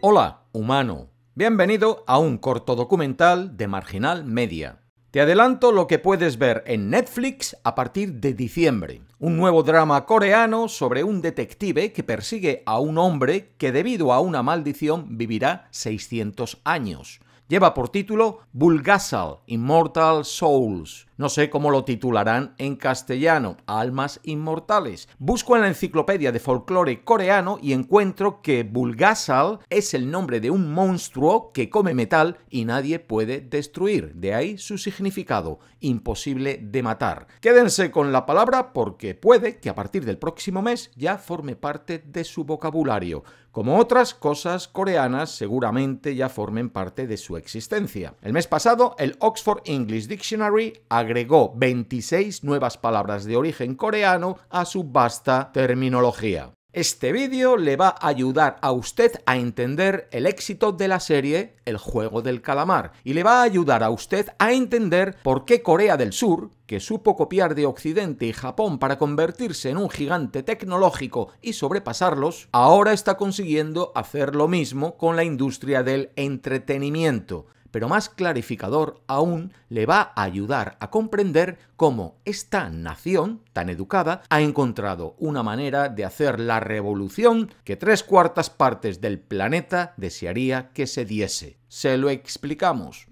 Hola, humano. Bienvenido a un corto documental de Marginal Media. Te adelanto lo que puedes ver en Netflix a partir de diciembre. Un nuevo drama coreano sobre un detective que persigue a un hombre que debido a una maldición vivirá 600 años. Lleva por título Bulgasal Immortal Souls no sé cómo lo titularán en castellano, Almas Inmortales. Busco en la enciclopedia de folclore coreano y encuentro que Bulgasal es el nombre de un monstruo que come metal y nadie puede destruir. De ahí su significado, imposible de matar. Quédense con la palabra porque puede que a partir del próximo mes ya forme parte de su vocabulario, como otras cosas coreanas seguramente ya formen parte de su existencia. El mes pasado, el Oxford English Dictionary agregó 26 nuevas palabras de origen coreano a su vasta terminología. Este vídeo le va a ayudar a usted a entender el éxito de la serie El juego del calamar y le va a ayudar a usted a entender por qué Corea del Sur, que supo copiar de Occidente y Japón para convertirse en un gigante tecnológico y sobrepasarlos, ahora está consiguiendo hacer lo mismo con la industria del entretenimiento, pero más clarificador aún, le va a ayudar a comprender cómo esta nación tan educada ha encontrado una manera de hacer la revolución que tres cuartas partes del planeta desearía que se diese. Se lo explicamos.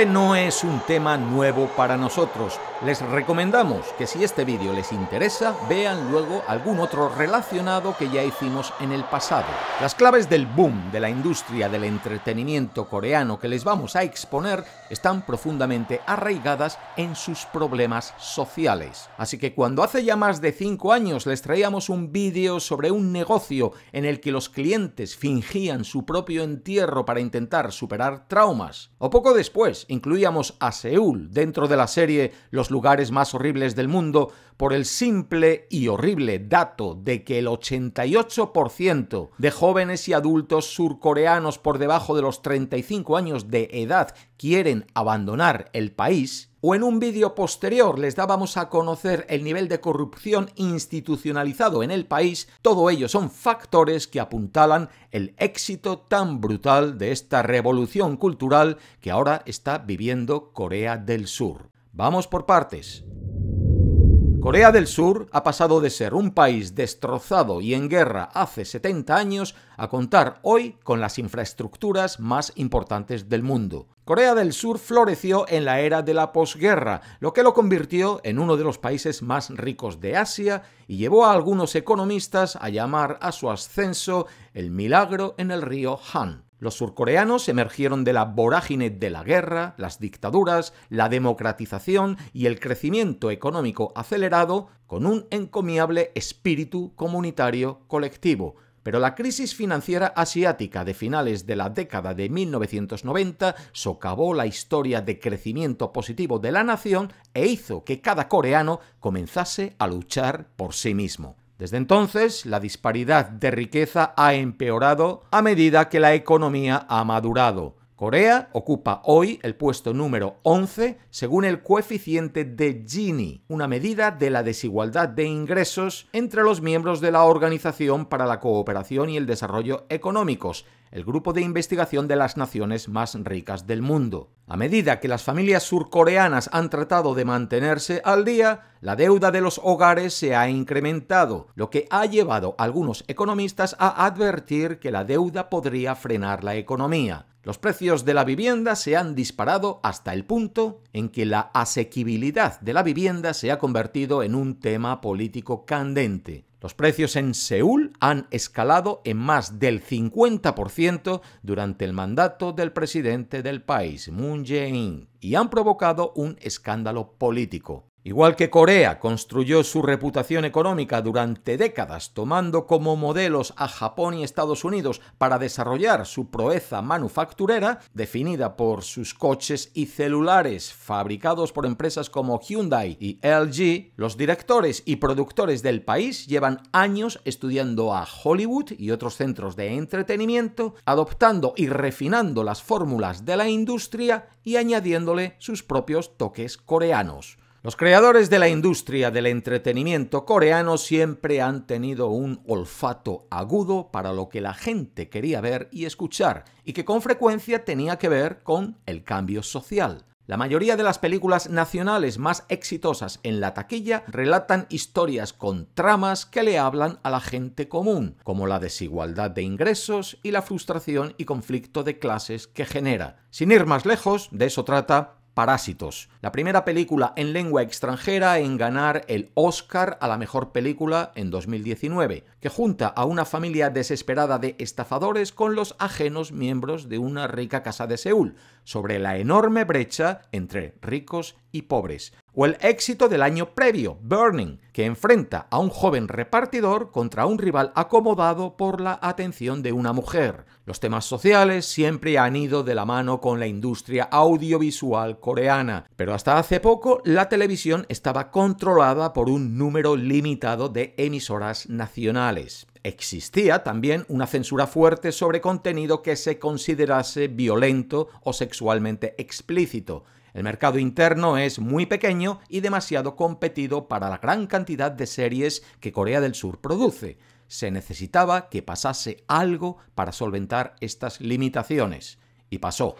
Este no es un tema nuevo para nosotros. Les recomendamos que si este vídeo les interesa, vean luego algún otro relacionado que ya hicimos en el pasado. Las claves del boom de la industria del entretenimiento coreano que les vamos a exponer están profundamente arraigadas en sus problemas sociales. Así que cuando hace ya más de 5 años les traíamos un vídeo sobre un negocio en el que los clientes fingían su propio entierro para intentar superar traumas, o poco después, incluíamos a Seúl dentro de la serie Los lugares más horribles del mundo por el simple y horrible dato de que el 88% de jóvenes y adultos surcoreanos por debajo de los 35 años de edad quieren abandonar el país, o en un vídeo posterior les dábamos a conocer el nivel de corrupción institucionalizado en el país, todo ello son factores que apuntalan el éxito tan brutal de esta revolución cultural que ahora está viviendo Corea del Sur. Vamos por partes. Corea del Sur ha pasado de ser un país destrozado y en guerra hace 70 años a contar hoy con las infraestructuras más importantes del mundo. Corea del Sur floreció en la era de la posguerra, lo que lo convirtió en uno de los países más ricos de Asia y llevó a algunos economistas a llamar a su ascenso el milagro en el río Han. Los surcoreanos emergieron de la vorágine de la guerra, las dictaduras, la democratización y el crecimiento económico acelerado con un encomiable espíritu comunitario colectivo. Pero la crisis financiera asiática de finales de la década de 1990 socavó la historia de crecimiento positivo de la nación e hizo que cada coreano comenzase a luchar por sí mismo. Desde entonces, la disparidad de riqueza ha empeorado a medida que la economía ha madurado. Corea ocupa hoy el puesto número 11 según el coeficiente de Gini, una medida de la desigualdad de ingresos entre los miembros de la Organización para la Cooperación y el Desarrollo Económicos, el grupo de investigación de las naciones más ricas del mundo. A medida que las familias surcoreanas han tratado de mantenerse al día, la deuda de los hogares se ha incrementado, lo que ha llevado a algunos economistas a advertir que la deuda podría frenar la economía. Los precios de la vivienda se han disparado hasta el punto en que la asequibilidad de la vivienda se ha convertido en un tema político candente. Los precios en Seúl han escalado en más del 50% durante el mandato del presidente del país, Moon Jae-in, y han provocado un escándalo político. Igual que Corea construyó su reputación económica durante décadas tomando como modelos a Japón y Estados Unidos para desarrollar su proeza manufacturera, definida por sus coches y celulares fabricados por empresas como Hyundai y LG, los directores y productores del país llevan años estudiando a Hollywood y otros centros de entretenimiento, adoptando y refinando las fórmulas de la industria y añadiéndole sus propios toques coreanos. Los creadores de la industria del entretenimiento coreano siempre han tenido un olfato agudo para lo que la gente quería ver y escuchar, y que con frecuencia tenía que ver con el cambio social. La mayoría de las películas nacionales más exitosas en la taquilla relatan historias con tramas que le hablan a la gente común, como la desigualdad de ingresos y la frustración y conflicto de clases que genera. Sin ir más lejos, de eso trata Parásitos, la primera película en lengua extranjera en ganar el Oscar a la mejor película en 2019, que junta a una familia desesperada de estafadores con los ajenos miembros de una rica casa de Seúl, sobre la enorme brecha entre ricos y pobres, o el éxito del año previo, Burning, que enfrenta a un joven repartidor contra un rival acomodado por la atención de una mujer. Los temas sociales siempre han ido de la mano con la industria audiovisual coreana, pero hasta hace poco la televisión estaba controlada por un número limitado de emisoras nacionales. Existía también una censura fuerte sobre contenido que se considerase violento o sexualmente explícito. El mercado interno es muy pequeño y demasiado competido para la gran cantidad de series que Corea del Sur produce. Se necesitaba que pasase algo para solventar estas limitaciones. Y pasó.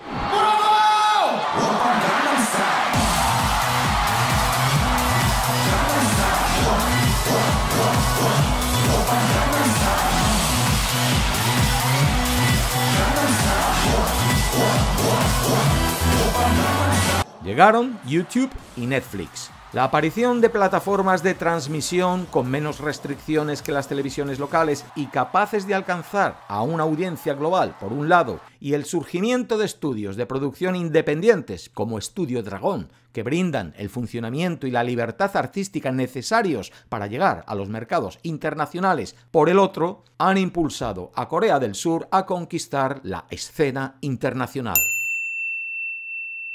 Llegaron YouTube y Netflix. La aparición de plataformas de transmisión con menos restricciones que las televisiones locales y capaces de alcanzar a una audiencia global, por un lado, y el surgimiento de estudios de producción independientes como Estudio Dragón, que brindan el funcionamiento y la libertad artística necesarios para llegar a los mercados internacionales, por el otro, han impulsado a Corea del Sur a conquistar la escena internacional.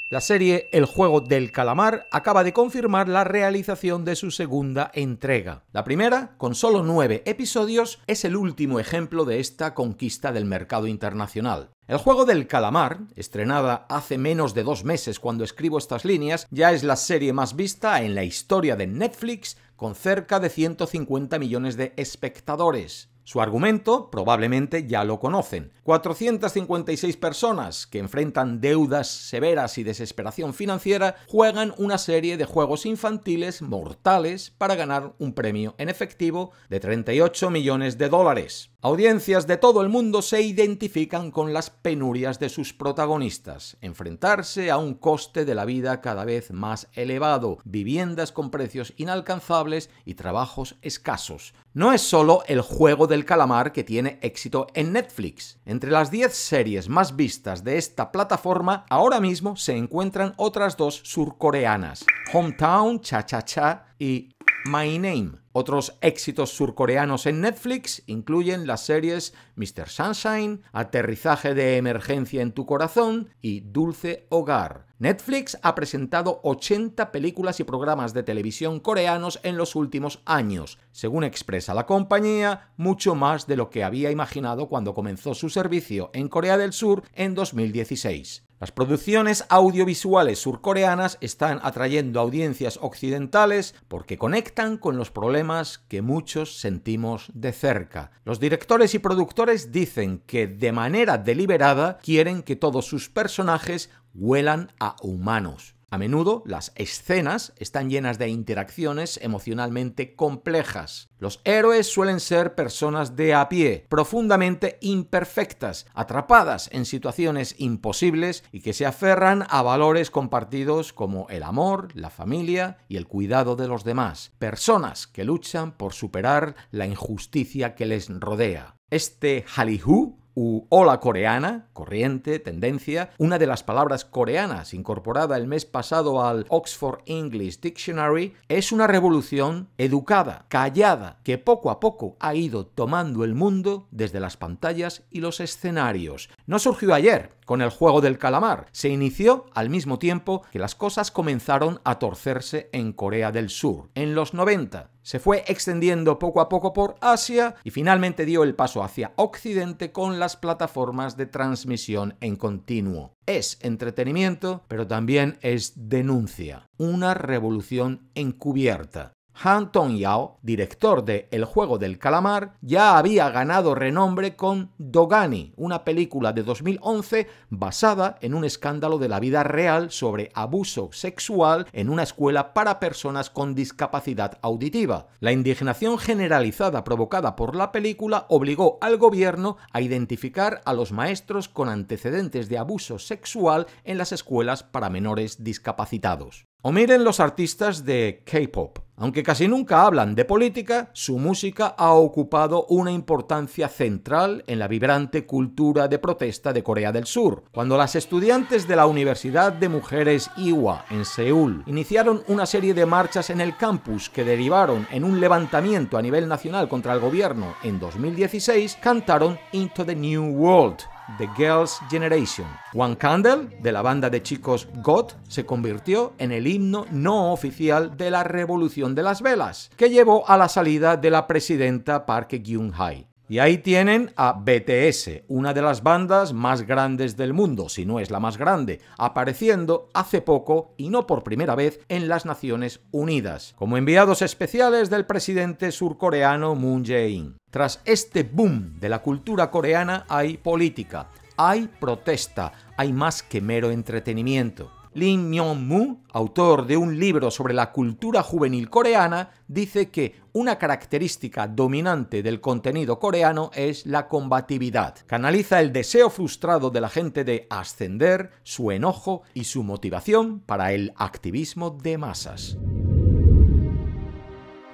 La serie El juego del calamar acaba de confirmar la realización de su segunda entrega. La primera, con solo nueve episodios, es el último ejemplo de esta conquista del mercado internacional. El juego del calamar, estrenada hace menos de dos meses cuando escribo estas líneas, ya es la serie más vista en la historia de Netflix con cerca de 150 millones de espectadores. Su argumento probablemente ya lo conocen. 456 personas que enfrentan deudas severas y desesperación financiera juegan una serie de juegos infantiles mortales para ganar un premio en efectivo de 38 millones de dólares. Audiencias de todo el mundo se identifican con las penurias de sus protagonistas, enfrentarse a un coste de la vida cada vez más elevado, viviendas con precios inalcanzables y trabajos escasos. No es solo el juego del calamar que tiene éxito en Netflix. Entre las 10 series más vistas de esta plataforma, ahora mismo se encuentran otras dos surcoreanas, Hometown Cha Cha Cha y My Name. Otros éxitos surcoreanos en Netflix incluyen las series Mr. Sunshine, Aterrizaje de Emergencia en tu Corazón y Dulce Hogar. Netflix ha presentado 80 películas y programas de televisión coreanos en los últimos años, según expresa la compañía, mucho más de lo que había imaginado cuando comenzó su servicio en Corea del Sur en 2016. Las producciones audiovisuales surcoreanas están atrayendo audiencias occidentales porque conectan con los problemas que muchos sentimos de cerca. Los directores y productores dicen que de manera deliberada quieren que todos sus personajes huelan a humanos. A menudo las escenas están llenas de interacciones emocionalmente complejas. Los héroes suelen ser personas de a pie, profundamente imperfectas, atrapadas en situaciones imposibles y que se aferran a valores compartidos como el amor, la familia y el cuidado de los demás. Personas que luchan por superar la injusticia que les rodea. Este Halihu u ola coreana, corriente, tendencia, una de las palabras coreanas incorporada el mes pasado al Oxford English Dictionary, es una revolución educada, callada, que poco a poco ha ido tomando el mundo desde las pantallas y los escenarios. No surgió ayer, con el juego del calamar, se inició al mismo tiempo que las cosas comenzaron a torcerse en Corea del Sur. En los 90, se fue extendiendo poco a poco por Asia y finalmente dio el paso hacia Occidente con las plataformas de transmisión en continuo. Es entretenimiento, pero también es denuncia, una revolución encubierta. Han Tong Yao, director de El juego del calamar, ya había ganado renombre con Dogani, una película de 2011 basada en un escándalo de la vida real sobre abuso sexual en una escuela para personas con discapacidad auditiva. La indignación generalizada provocada por la película obligó al gobierno a identificar a los maestros con antecedentes de abuso sexual en las escuelas para menores discapacitados. O miren los artistas de K-pop. Aunque casi nunca hablan de política, su música ha ocupado una importancia central en la vibrante cultura de protesta de Corea del Sur. Cuando las estudiantes de la Universidad de Mujeres Iwa en Seúl iniciaron una serie de marchas en el campus que derivaron en un levantamiento a nivel nacional contra el gobierno en 2016, cantaron Into the New World, The Girls' Generation. One Candle, de la banda de chicos God, se convirtió en el himno no oficial de la Revolución de las Velas, que llevó a la salida de la presidenta Park Geun-hye. Y ahí tienen a BTS, una de las bandas más grandes del mundo, si no es la más grande, apareciendo hace poco y no por primera vez en las Naciones Unidas, como enviados especiales del presidente surcoreano Moon Jae-in. Tras este boom de la cultura coreana hay política, hay protesta, hay más que mero entretenimiento. Lin Myung-mu, autor de un libro sobre la cultura juvenil coreana, dice que una característica dominante del contenido coreano es la combatividad. Canaliza el deseo frustrado de la gente de ascender, su enojo y su motivación para el activismo de masas.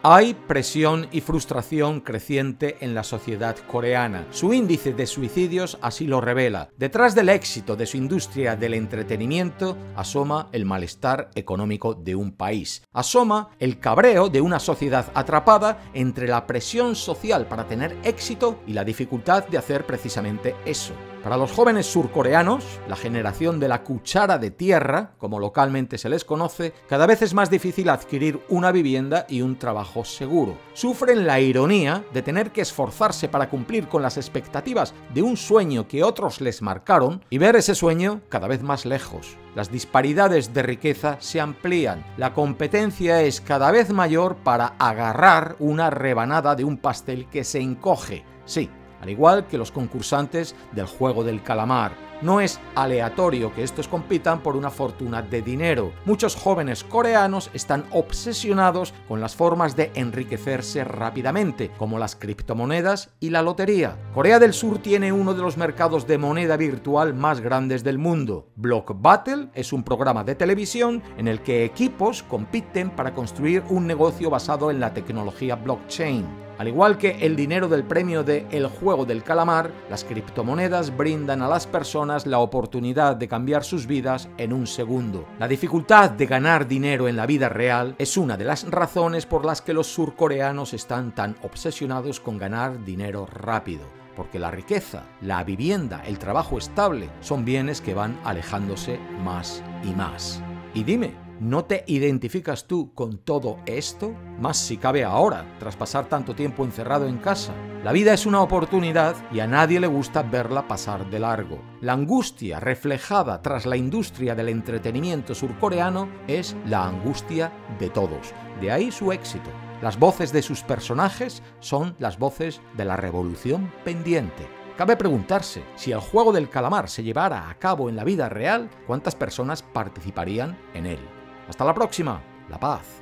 Hay presión y frustración creciente en la sociedad coreana. Su índice de suicidios así lo revela. Detrás del éxito de su industria del entretenimiento asoma el malestar económico de un país. Asoma el cabreo de una sociedad atrapada entre la presión social para tener éxito y la dificultad de hacer precisamente eso. Para los jóvenes surcoreanos, la generación de la cuchara de tierra, como localmente se les conoce, cada vez es más difícil adquirir una vivienda y un trabajo seguro. Sufren la ironía de tener que esforzarse para cumplir con las expectativas de un sueño que otros les marcaron y ver ese sueño cada vez más lejos. Las disparidades de riqueza se amplían, la competencia es cada vez mayor para agarrar una rebanada de un pastel que se encoge. Sí, al igual que los concursantes del juego del calamar. No es aleatorio que estos compitan por una fortuna de dinero. Muchos jóvenes coreanos están obsesionados con las formas de enriquecerse rápidamente, como las criptomonedas y la lotería. Corea del Sur tiene uno de los mercados de moneda virtual más grandes del mundo. Block Battle es un programa de televisión en el que equipos compiten para construir un negocio basado en la tecnología blockchain. Al igual que el dinero del premio de El Juego del Calamar, las criptomonedas brindan a las personas la oportunidad de cambiar sus vidas en un segundo. La dificultad de ganar dinero en la vida real es una de las razones por las que los surcoreanos están tan obsesionados con ganar dinero rápido porque la riqueza, la vivienda, el trabajo estable son bienes que van alejándose más y más. Y dime, ¿No te identificas tú con todo esto? Más si cabe ahora, tras pasar tanto tiempo encerrado en casa. La vida es una oportunidad y a nadie le gusta verla pasar de largo. La angustia reflejada tras la industria del entretenimiento surcoreano es la angustia de todos. De ahí su éxito. Las voces de sus personajes son las voces de la revolución pendiente. Cabe preguntarse, si el juego del calamar se llevara a cabo en la vida real, ¿cuántas personas participarían en él? Hasta la próxima. La paz.